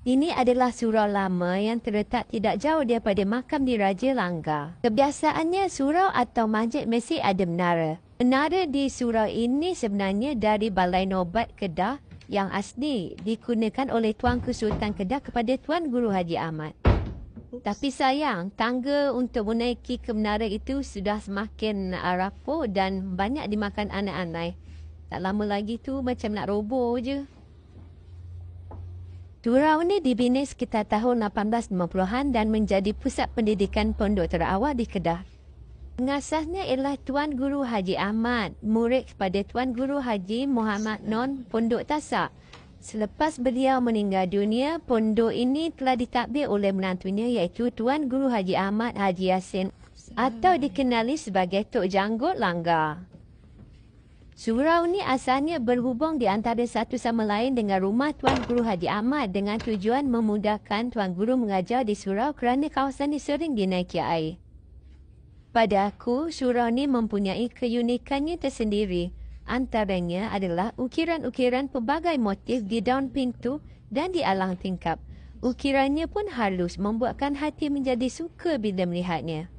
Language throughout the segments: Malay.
Ini adalah surau lama yang terletak tidak jauh daripada makam di diraja Langga. Kebiasaannya surau atau masjid mesti ada menara. Menara di surau ini sebenarnya dari Balai Nobat Kedah yang asli digunakan oleh tuan Sultan Kedah kepada Tuan Guru Haji Ahmad. Tapi sayang, tangga untuk menaiki ke menara itu sudah semakin rapuh dan banyak dimakan anak-anak. Tak lama lagi tu macam nak roboh je. Turau ini dibina sekitar tahun 1850-an dan menjadi pusat pendidikan pondok terawal di Kedah. Pengasasnya ialah Tuan Guru Haji Ahmad, murid kepada Tuan Guru Haji Muhammad Non Pondok Tasak. Selepas beliau meninggal dunia, pondok ini telah ditakbir oleh menantunya iaitu Tuan Guru Haji Ahmad Haji Yasin atau dikenali sebagai Tok Janggut Langgar. Surau ni asalnya berhubung di antara satu sama lain dengan rumah Tuan Guru Haji Ahmad dengan tujuan memudahkan Tuan Guru mengajar di surau kerana kawasan ni sering dinaiki air. Pada aku, surau ni mempunyai keunikannya tersendiri. Antaranya adalah ukiran-ukiran pelbagai motif di daun pintu dan di alang tingkap. Ukirannya pun halus membuatkan hati menjadi suka bila melihatnya.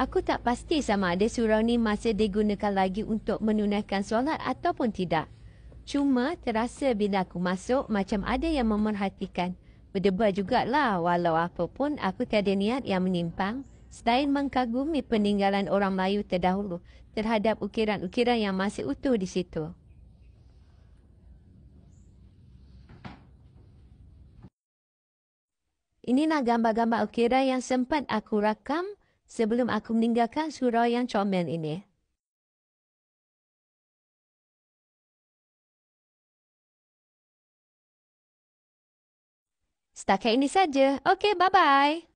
Aku tak pasti sama ada surau ni masih digunakan lagi untuk menunaikan solat ataupun tidak. Cuma terasa bila aku masuk macam ada yang memerhatikan. Berdebar jugalah walau apapun aku tak ada niat yang menyimpang. Selain mengkagumi peninggalan orang Melayu terdahulu terhadap ukiran-ukiran yang masih utuh di situ. Inilah gambar-gambar ukiran yang sempat aku rakam sebelum aku meninggalkan surau yang comel ini. Setakat ini saja. Okey, bye-bye.